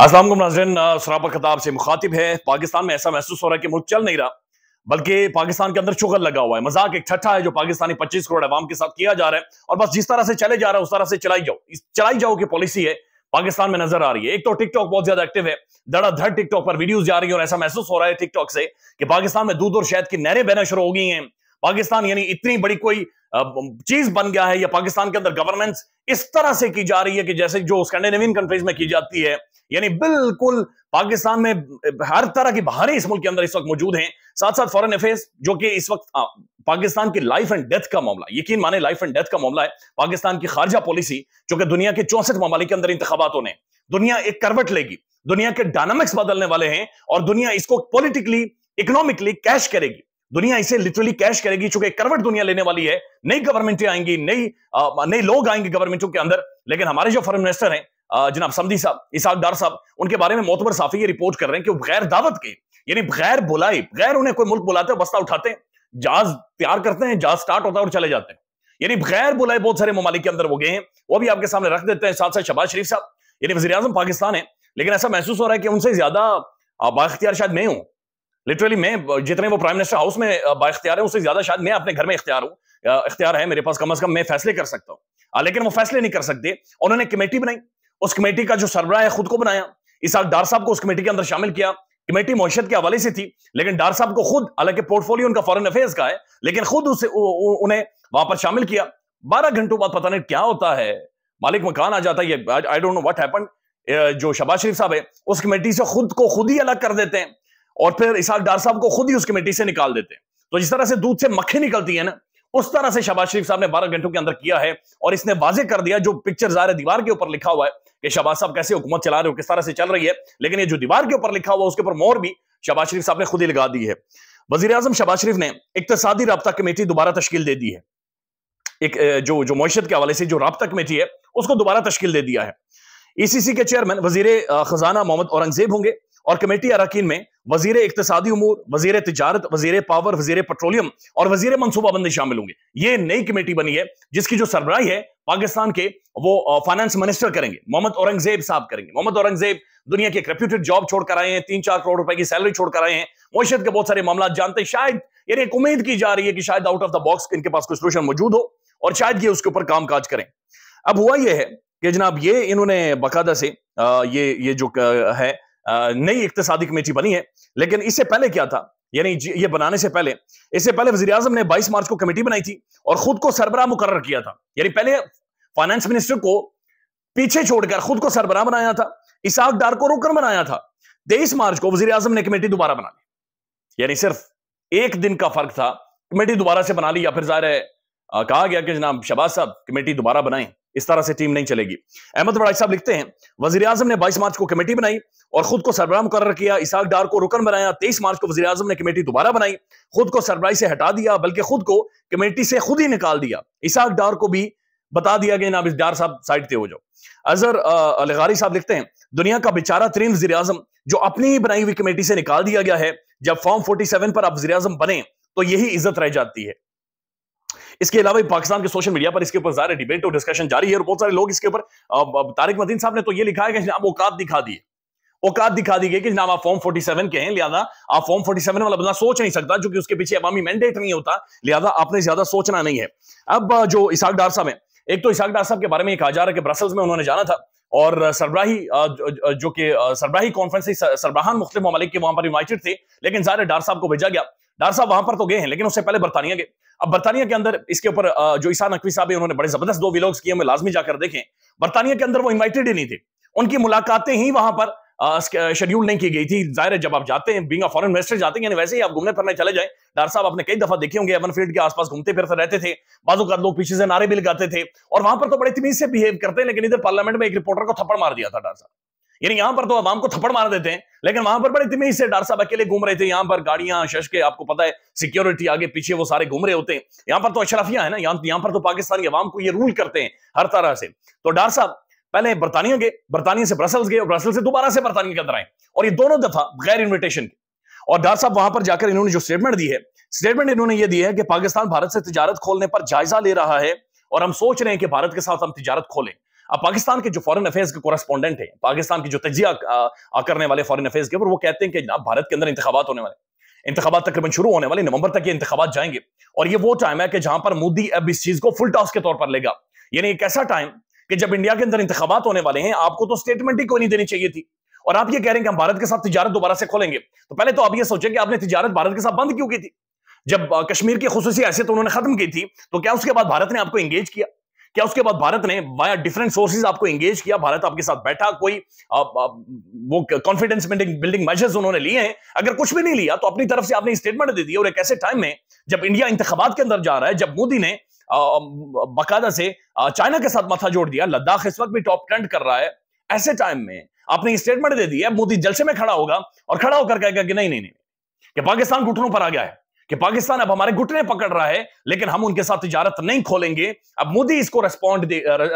असलम नाजरन सराबर खताब से मुखातिब है पाकिस्तान में ऐसा महसूस हो रहा है कि मुल्क चल नहीं रहा बल्कि पाकिस्तान के अंदर चुगल लगा हुआ है मजाक एक छठा है जो पाकिस्तानी 25 करोड़ अवाम के साथ किया जा रहा है और बस जिस तरह से चले जा रहा है उस तरह से चलाई जाओ इस चलाई जाओ की पॉलिसी है पाकिस्तान में नजर आ रही है एक तो टिकटॉक बहुत ज्यादा एक्टिव है धड़ाधड़ टिकटॉक पर वीडियोज जा रही है और ऐसा महसूस हो रहा है टिकटॉक से कि पाकिस्तान में दूध और शहद की नहरें बहना शुरू हो गई हैं पाकिस्तान यानी इतनी बड़ी कोई चीज बन गया है या पाकिस्तान के अंदर गवर्नेंस इस तरह से की जा रही है कि जैसे जो स्कैंडिनेवियन कंट्रीज में की जाती है यानी बिल्कुल पाकिस्तान में हर तरह की बहारें इस मुल्क के अंदर इस वक्त मौजूद हैं साथ साथ फॉरेन अफेयर्स जो कि इस वक्त पाकिस्तान की लाइफ एंड डेथ का मामला यकीन माने लाइफ एंड डेथ का मामला है पाकिस्तान की खारजा पॉलिसी जो कि दुनिया के चौसठ ममालिक के अंदर इंतबात होने दुनिया एक करवट लेगी दुनिया के डायनामिक्स बदलने वाले हैं और दुनिया इसको पॉलिटिकली इकोनॉमिकली कैश करेगी दुनिया इसे लिटरली कैश करेगी चूंकि करवट दुनिया लेने वाली है नई गवर्नमेंटें आएंगी नई नए लोग आएंगे गवर्नमेंटों के अंदर लेकिन हमारे जो फॉरन मिनिस्टर हैं जनाब समी साहब इसाक डार साहब उनके बारे में मोतबर साफी ये रिपोर्ट कर रहे हैं कि गैर दावत के यानी गैर बुलाए गैर उन्हें कोई मुल्क बुलाते हैं बस्ता उठाते हैं जहाज तैयार करते हैं जहाज स्टार्ट होता है और चले जाते हैं यानी गैर बुलाए बहुत सारे ममालिक के अंदर वो गए हैं वो भी आपके सामने रख देते हैं साथ साथ शबाज शरीफ साहब यानी वजी अजम पाकिस्तान है लेकिन ऐसा महसूस हो रहा है कि उनसे ज्यादा बाख्तियार शायद मैं हूँ लिटरली मैं जितने वो प्राइम मिनिस्टर हाउस में बाख्तियार है उससे ज्यादा शायद मैं अपने घर में इख्तियार हूँ इख्तियार है मेरे पास कम अज कम मैं फैसले कर सकता हूँ लेकिन वो फैसले नहीं कर सकते उन्होंने कमेटी बनाई उस कमेटी का जो सरबरा है खुद को बनाया साल डार साहब को उस कमेटी के अंदर शामिल किया कमेटी मीशत के हवाले से थी लेकिन डार साहब को खुद हालांकि पोर्टफोलियो उनका फॉरन अफेयर्स का है लेकिन खुद उसे उन्हें वहां पर शामिल किया बारह घंटों बाद पता नहीं क्या होता है मालिक मकान आ जाता है I don't know what happen जो शबाज शरीफ साहब है उस कमेटी से खुद को खुद ही अलग कर देते हैं और फिर इसाक डार साहब को खुद ही उस कमेटी से निकाल देते हैं तो जिस तरह से दूध से मक्खी निकलती है ना उस तरह से शबाज शरीफ साहब ने बारह घंटों के अंदर किया है और इसने वाजे कर दिया जो पिक्चर जाहिर दीवार के ऊपर लिखा हुआ है कि शबाज साहब कैसे हुकूमत चला रहे हो किस तरह से चल रही है लेकिन ये जो दीवार के ऊपर लिखा हुआ उसके ऊपर मोर भी शबाज शरीफ साहब ने खुद ही लगा दी है वजीर आजम शबाज शरीफ ने इकतसादी रबता कमेटी दोबारा तश्कील दे दी है एक जो जो मैशत के हवाले से जो रबता कमेटी है उसको दोबारा तश्कील दे दिया है ईसीसी e के चेयरमैन वजीर खजाना मोहम्मद औरंगजेब होंगे और कमेटी अरकान में वजीर इकतदी अमूर वजीर तजारत वजीर पावर वजीर पेट्रोलियम और वजीर मनसूबाबंदी शामिल होंगे ये नई कमेटी बनी है जिसकी जो सरबराही है पाकिस्तान के वो फाइनेंस मिनिस्टर करेंगे मोहम्मद औरंगजेब साहब करेंगे मोहम्मद औरंगजेब दुनिया के एक रेप्यूटेड जॉब छोड़कर आए हैं तीन चार करोड़ रुपए की सैलरी छोड़कर आए हैं मोशत के बहुत सारे मामला जानते हैं शायद यानी एक उम्मीद की जा रही है कि शायद आउट ऑफ द बॉक्स इनके पास कोई सोल्यूशन मौजूद हो और शायद ये उसके ऊपर काज करें अब हुआ यह है कि जनाब ये इन्होंने बाकायदा से ये ये जो है नई इकतसादी तो कमेटी बनी है लेकिन इससे पहले क्या था यानी ये बनाने से पहले इससे पहले वजी अजम ने 22 मार्च को कमेटी बनाई थी और खुद को सरबरा मुकर किया था यानी पहले फाइनेंस मिनिस्टर को पीछे छोड़कर खुद को सरबरा बनाया था इसाक डार को रोकर बनाया था तेईस मार्च को वजी अजम ने कमेटी दोबारा बना ली यानी सिर्फ एक दिन का फर्क था कमेटी दोबारा से बना ली या फिर जाहिर है कहा गया कि जनाब शबाज साहब कमेटी दोबारा बनाए इस तरह से टीम नहीं चलेगी अहमद बड़ाई साहब लिखते हैं वजी अजम ने बाईस मार्च को कमेटी बनाई और खुद को सरबराह मुकर किया इसाक डार को रुकन बनाया तेईस मार्च को वजी अजम ने कमेटी दोबारा बनाई खुद को सरबराई से हटा दिया बल्कि खुद को कमेटी से खुद ही निकाल दिया इसाक डार को भी बता दिया गया नाब डार साहब साइड थे हो जाओ अजहर अलगारी साहब लिखते हैं दुनिया का बेचारा तरीन वजी अजम जो अपनी ही बनाई हुई कमेटी से निकाल दिया गया है जब फॉर्म फोर्टी सेवन पर आप वजी अजम बने तो यही इज्जत रह जाती है इसके अलावा पाकिस्तान के सोशल मीडिया पर इसके ऊपर सारे डिबेट और डिस्कशन जारी है और बहुत सारे लोग इसके ऊपर तारिक मदीन साहब ने तो ये लिखा है कि आप औकात दिखा दिए औकात दिखा दी गई कि जनाब आप फॉर्म 47 के हैं लिहाजा आप फॉर्म 47 वाला बंदा सोच नहीं सकता जो कि उसके पीछे अवामी मैंडेट नहीं होता लिहाजा आपने ज्यादा सोचना नहीं है अब जो इसाक डार साहब है एक तो इसाक डार साहब के बारे में कहा जा रहा है कि ब्रसल्स में उन्होंने जाना था और सरब्राही जो कि सरब्राही कॉन्फ्रेंस थी सरब्राहान मुख्तु ममालिक के वहां पर यूनाइटेड थे लेकिन ज़ाहिर डार साहब को भेजा गया डार साहब वहां पर तो गए हैं लेकिन उससे पहले बरतानिया गए अब बरतानिया के अंदर इसके ऊपर जो ईसान नकवी साहब है उन्होंने बड़े जबरदस्त दो विलोग्स किए हमें लाजमी जाकर देखें बरतानिया के अंदर वो इन्वाइटेड ही नहीं थे उनकी मुलाकातें ही वहां पर शेड्यूल नहीं की गई थी जाहिर है जब आप जाते हैं बिंग फॉरन मिनिस्टर जाते हैं वैसे ही आप घूमने फिरने चले जाए डार साहब आपने कई दफा देखे होंगे एवन फील्ड के आसपास घूमते फिरते रहते थे का लोग पीछे से नारे भी लगाते थे और वहां पर तो बड़े तमीज से बिहेव करते हैं लेकिन इधर पार्लियामेंट में एक रिपोर्टर को थप्पड़ मार दिया था डार साहब यानी यहां पर तो आवाम को थप्पड़ मार देते हैं लेकिन वहां पर, बड़े इतने ही से डार साहब अकेले घूम रहे थे यहां पर गाड़ियां शश के आपको पता है सिक्योरिटी आगे पीछे वो सारे घूम रहे होते हैं यहां पर तो अशराफिया है ना यहाँ यहां पर तो पाकिस्तानी आवाम को ये रूल करते हैं हर तरह से तो डार साहब पहले बरतानिया गए बरतानिया से ब्रसल्स गए और ब्रसल से दोबारा से बरतानिया के अंदर आए और ये दोनों दफा गैर इन्विटेशन और डार साहब वहां पर जाकर इन्होंने जो स्टेटमेंट दी है स्टेटमेंट इन्होंने ये दी है कि पाकिस्तान भारत से तजारत खोलने पर जायजा ले रहा है और हम सोच रहे हैं कि भारत के साथ हम तजारत खोलें अब पाकिस्तान के जो फॉरेन अफेयर्स के कॉरेस्पॉन्डेंट है पाकिस्तान की जो तजिया करने वाले फॉरेन अफेयर्स के वो कहते हैं कि जनाब भारत के अंदर इंतबात होने वाले इंतबात तकरीबन शुरू होने वाले नवंबर तक ये इंतबात जाएंगे और ये वो टाइम है कि जहां पर मोदी अब इस चीज को फुल टॉस के तौर पर लेगा यानी एक ऐसा टाइम कि जब इंडिया के अंदर इंतबात होने वाले हैं आपको तो स्टेटमेंट ही कोई नहीं देनी चाहिए थी और आप ये कह रहे हैं कि हम भारत के साथ तजारत दोबारा से खोलेंगे तो पहले तो आप ये सोचें कि आपने तजारत भारत के साथ बंद क्यों की थी जब कश्मीर की खसूसी हैसियत उन्होंने खत्म की थी तो क्या उसके बाद भारत ने आपको एंगेज किया क्या उसके बाद भारत ने वाया डिफरेंट सोर्सेज आपको एंगेज किया भारत आपके साथ बैठा कोई आ, आ, वो कॉन्फिडेंस बिल्डिंग बिल्डिंग मेजर्स उन्होंने लिए हैं अगर कुछ भी नहीं लिया तो अपनी तरफ से आपने स्टेटमेंट दे दी और एक ऐसे टाइम में जब इंडिया इंतबात के अंदर जा रहा है जब मोदी ने बाकायदा से चाइना के साथ माथा जोड़ दिया लद्दाख इस वक्त भी टॉप ट्रेंड कर रहा है ऐसे टाइम में आपने स्टेटमेंट दे दिया मोदी जलसे में खड़ा होगा और खड़ा होकर कहेगा कि नहीं नहीं नहीं कि पाकिस्तान घुटनों पर आ गया है कि पाकिस्तान अब हमारे घुटने पकड़ रहा है लेकिन हम उनके साथ तजारत नहीं खोलेंगे अब मोदी इसको रेस्पॉन्ड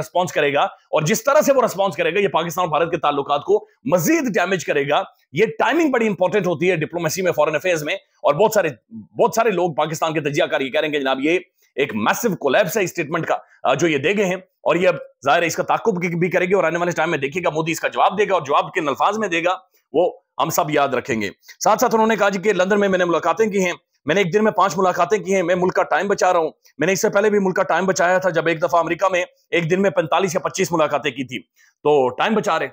रेस्पॉन्स करेगा और जिस तरह से वो रेस्पॉन्स करेगा ये पाकिस्तान और भारत के ताल्लुक को मजीद डैमेज करेगा ये टाइमिंग बड़ी इंपॉर्टेंट होती है डिप्लोमेसी में फॉरन अफेयर्स में और बहुत सारे बहुत सारे लोग पाकिस्तान के तजियाकार ये कह रहे हैं जनाब ये एक मैसिव कोलैप्स है स्टेटमेंट का जो ये दे गए हैं और ये अब जाहिर है इसका ताकुब भी करेगी और आने वाले टाइम में देखिएगा मोदी इसका जवाब देगा और जवाब किन अल्फाज में देगा वो हम सब याद रखेंगे साथ साथ उन्होंने कहा कि लंदन में मैंने मुलाकातें की हैं मैंने एक दिन में पांच मुलाकातें की हैं मैं मुल्क का टाइम बचा रहा हूं मैंने इससे पहले भी मुल्क का टाइम बचाया था जब एक दफा अमेरिका में एक दिन में पैंतालीस या पच्चीस मुलाकातें की थी तो टाइम बचा रहे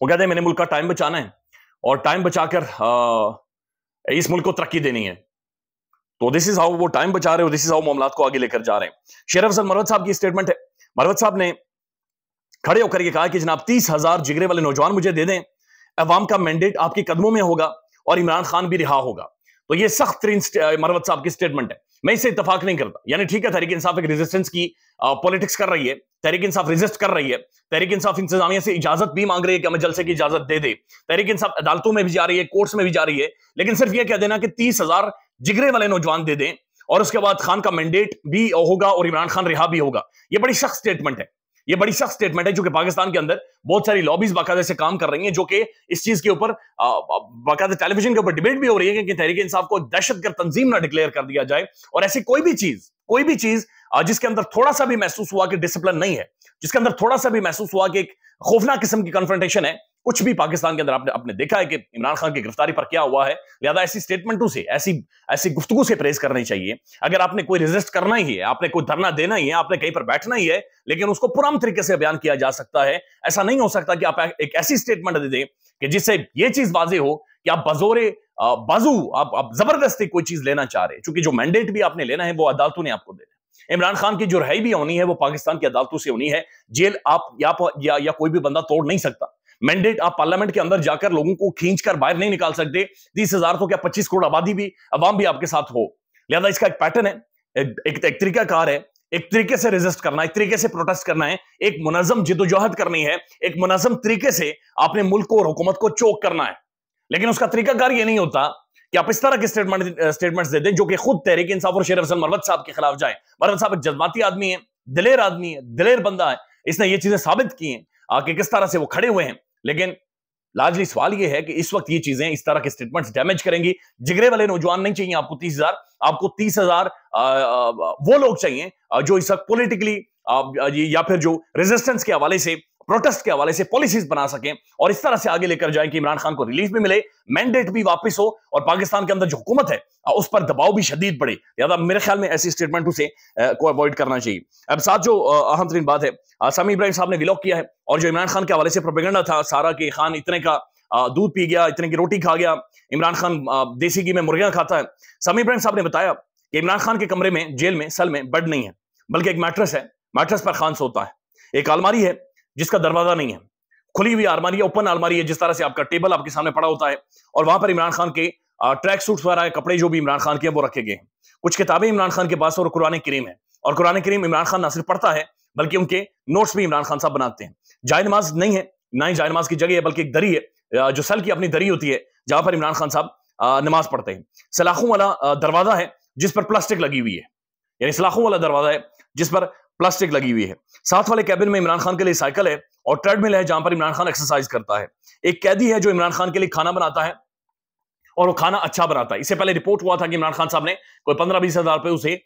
वो कहते हैं मैंने मुल्क का टाइम बचाना है और टाइम बचाकर इस मुल्क को तरक्की देनी है तो दिस इज हाउ वो टाइम बचा रहे हो दिस इज हाउ मामला को आगे लेकर जा रहे हैं शेर अफजल मरवत साहब की स्टेटमेंट है मरवत साहब ने खड़े होकर के कहा कि जनाब तीस हजार जिगरे वाले नौजवान मुझे दे दें अवाम का मैंडेट आपके कदमों में होगा और इमरान खान भी रिहा होगा तो ये सख्त तरीन मरवत साहब की स्टेटमेंट है मैं इसे इतफाक नहीं करता यानी ठीक है तहरीक इंसाफ एक रेजिस्टेंस की पॉलिटिक्स कर रही है तहरीक इंसाफ रेजिस्ट कर रही है तहरीक इंसाफ इंतजामिया से इजाजत भी मांग रही है कि हमें जलसे की इजाजत दे दे तहरीक इंसाफ अदालतों में भी जा रही है कोर्ट्स में भी जा रही है लेकिन सिर्फ यह कह देना कि तीस हजार जिगरे वाले नौजवान दे दें और उसके बाद खान का मैंडेट भी होगा और इमरान खान रिहा भी होगा यह बड़ी सख्त स्टेटमेंट है ये बड़ी सख्त स्टेटमेंट है जो कि पाकिस्तान के अंदर बहुत सारी लॉबीज बाकायदे से काम कर रही हैं जो कि इस चीज के ऊपर बाकायदा टेलीविजन के ऊपर डिबेट भी हो रही है कि तहरीक इंसाफ को दहशत गर्द तंजीम ना डिक्लेयर कर दिया जाए और ऐसी कोई भी चीज कोई भी चीज जिसके अंदर थोड़ा सा भी महसूस हुआ कि डिसिप्लिन नहीं है जिसके अंदर थोड़ा सा भी महसूस हुआ कि एक खौफनाक किस्म की कन्फ्रंटेशन है कुछ भी पाकिस्तान के अंदर आपने आपने देखा है कि इमरान खान की गिरफ्तारी पर क्या हुआ है लिहाजा ऐसी स्टेटमेंटों से ऐसी ऐसी गुफ्तु से प्रेस करनी चाहिए अगर आपने कोई रिजिस्ट करना ही है आपने कोई धरना देना ही है आपने कहीं पर बैठना ही है लेकिन उसको पुराम तरीके से बयान किया जा सकता है ऐसा नहीं हो सकता कि आप एक ऐसी स्टेटमेंट दे दें कि जिससे ये चीज वाजे हो कि आप बजोरे बाजू आप, आप जबरदस्ती कोई चीज लेना चाह रहे हैं चूंकि जो मैंडेट भी आपने लेना है वो अदालतों ने आपको देना इमरान खान की जो रहाई भी होनी है वो पाकिस्तान की अदालतों से होनी है जेल आप या, या, या कोई भी बंदा तोड़ नहीं सकता मैंडेट आप पार्लियामेंट के अंदर जाकर लोगों को खींच कर बाहर नहीं निकाल सकते तीस हजार तो क्या पच्चीस करोड़ आबादी भी अवाम भी आपके साथ हो लिहाजा इसका एक पैटर्न है एक, एक तरीकाकार है एक तरीके से रेजिस्ट करना एक तरीके से प्रोटेस्ट करना है एक मुनजम जिदोजहद करनी है एक मुनजम तरीके से आपने मुल्क को और हुकूमत को चोक करना है लेकिन उसका तरीकाकार ये नहीं होता कि आप इस तरह के स्टेटमेंट स्टेटमेंट्स दे दें जो कि खुद तहरीक इंसाफ और शेर हसन मरवत साहब के खिलाफ जाए मरवत साहब एक जज्बाती आदमी है दिलेर आदमी है दिलेर बंदा है इसने ये चीजें साबित की हैं कि किस तरह से वो खड़े हुए हैं लेकिन लाजली सवाल यह है कि इस वक्त ये चीजें इस तरह के स्टेटमेंट्स डैमेज करेंगी जिगरे वाले नौजवान नहीं चाहिए आपको तीस हजार आपको तीस हजार वो लोग चाहिए जो इस वक्त पोलिटिकली या फिर जो रेजिस्टेंस के हवाले से प्रोटेस्ट के हवाले से पॉलिसीज बना सकें और इस तरह से आगे लेकर जाएं कि इमरान खान को रिलीफ भी मिले मैंडेट भी वापस हो और पाकिस्तान के अंदर जो हुकूमत है उस पर दबाव भी शदीद पड़े लिहाजा मेरे ख्याल में ऐसी स्टेटमेंट उसे को अवॉइड करना चाहिए अब साथ जो अहम तरीन बात है सामी इब्राहिम साहब ने विलॉक किया है और जो इमरान खान के हवाले से प्रोपेगेंडा था सारा के खान इतने का दूध पी गया इतने की रोटी खा गया इमरान खान देसी घी में मुर्गियां खाता है समी इब्राहिम साहब ने बताया कि इमरान खान के कमरे में जेल में सल में बेड नहीं है बल्कि एक मैट्रस है मैट्रस पर खान सोता है एक आलमारी है जिसका दरवाजा नहीं है खुली हुई आलमारी है ओपन आलमारी है जिस तरह से आपका टेबल आपके सामने पड़ा होता है और वहां पर इमरान खान के ट्रैक सूट वगैरह कपड़े जो भी इमरान खान के हैं वो रखे गए हैं कुछ किताबें इमरान खान के पास और कुरान करीम है और कुरान करीम इमरान खान ना सिर्फ पढ़ता है बल्कि उनके नोट्स भी इमरान खान साहब बनाते हैं जाय नमाज नहीं है ना ही जाय नमाज की जगह है बल्कि एक दरी है जो सल की अपनी दरी होती है जहां पर इमरान खान साहब नमाज पढ़ते हैं सलाखों वाला दरवाजा है जिस पर प्लास्टिक लगी हुई है यानी सलाखों वाला दरवाजा है जिस पर प्लास्टिक लगी हुई है साथ वाले कैबिन में इमरान खान के लिए साइकिल है और ट्रेडमिल है जहां पर इमरान खान एक्सरसाइज करता है एक कैदी है जो इमरान खान के लिए खाना बनाता है और वो खाना अच्छा बनाता है इससे पहले रिपोर्ट हुआ था कि इमरान खान साहब ने कोई पंद्रह बीस हजार रुपए उसे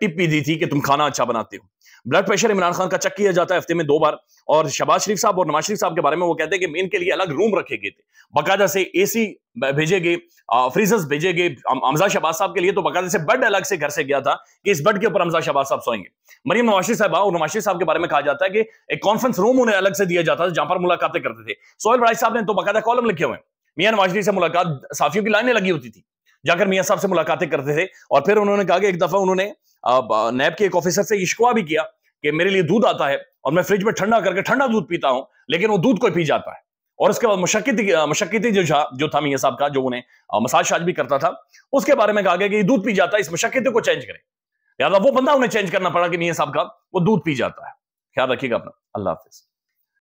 टिप भी दी थी कि तुम खाना अच्छा बनाते हो ब्लड प्रेशर इमरान खान का चेक किया जाता है हफ्ते में दो बार और शबाज शरीफ साहब और नवाज शरीफ साहब के बारे में वो कहते हैं कि इनके लिए अलग रूम रखे गए थे बाकायदा से एसी भेजे गए फ्रीजर्स भेजे गए हमजा शबाज साहब के लिए तो बाकायदा से बेड अलग से घर से गया था कि इस बेड के ऊपर हमजा शबाज साहब सोएंगे मरीम नवाशी साहब और नवाशी साहब के बारे में कहा जाता है कि एक कॉन्फ्रेंस रूम उन्हें अलग से दिया जाता था जहां पर मुलाकातें करते थे सोहेल भाई साहब ने तो बाकायदा कॉलम लिखे हुए हैं मियाँ नवाज से मुलाकात साफियों की लाइनें लगी होती थी जाकर मियाँ साहब से मुलाकातें करते थे और फिर उन्होंने कहा कि एक दफा उन्होंने नैब के एक ऑफिसर से इश्कवा भी किया कि मेरे लिए दूध आता है और मैं फ्रिज में ठंडा करके ठंडा दूध पीता हूँ लेकिन वो दूध कोई पी जाता है और उसके बाद मशक्कती मशक्कती जो था जो था मियाँ साहब का जो उन्हें मसाज शाज भी करता था उसके बारे में कहा गया कि दूध पी जाता है इस मशक्कती को चेंज करें लिहाजा वो बंदा उन्हें चेंज करना पड़ा कि मियाँ साहब का वो दूध पी जाता है ख्याल रखिएगा अपना अल्लाह हाफिज़